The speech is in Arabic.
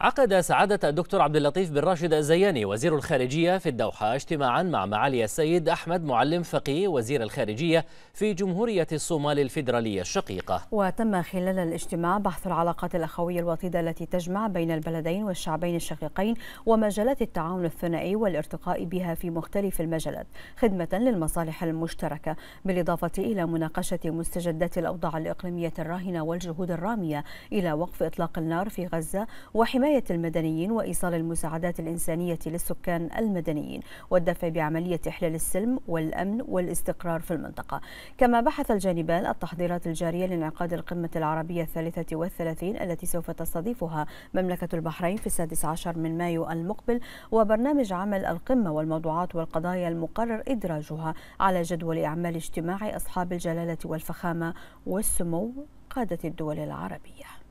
عقد سعادة الدكتور عبد اللطيف بن راشد الزياني وزير الخارجية في الدوحة اجتماعا مع معالي السيد أحمد معلم فقيه وزير الخارجية في جمهورية الصومال الفيدرالية الشقيقة وتم خلال الاجتماع بحث العلاقات الأخوية الوطيدة التي تجمع بين البلدين والشعبين الشقيقين ومجالات التعاون الثنائي والارتقاء بها في مختلف المجالات خدمة للمصالح المشتركة بالإضافة إلى مناقشة مستجدات الأوضاع الإقليمية الراهنة والجهود الرامية إلى وقف إطلاق النار في غزة وحماية حماية المدنيين وإيصال المساعدات الإنسانية للسكان المدنيين والدفع بعملية إحلال السلم والأمن والاستقرار في المنطقة كما بحث الجانبان التحضيرات الجارية لانعقاد القمة العربية الثالثة والثلاثين التي سوف تستضيفها مملكة البحرين في السادس عشر من مايو المقبل وبرنامج عمل القمة والموضوعات والقضايا المقرر إدراجها على جدول أعمال اجتماع أصحاب الجلالة والفخامة والسمو قادة الدول العربية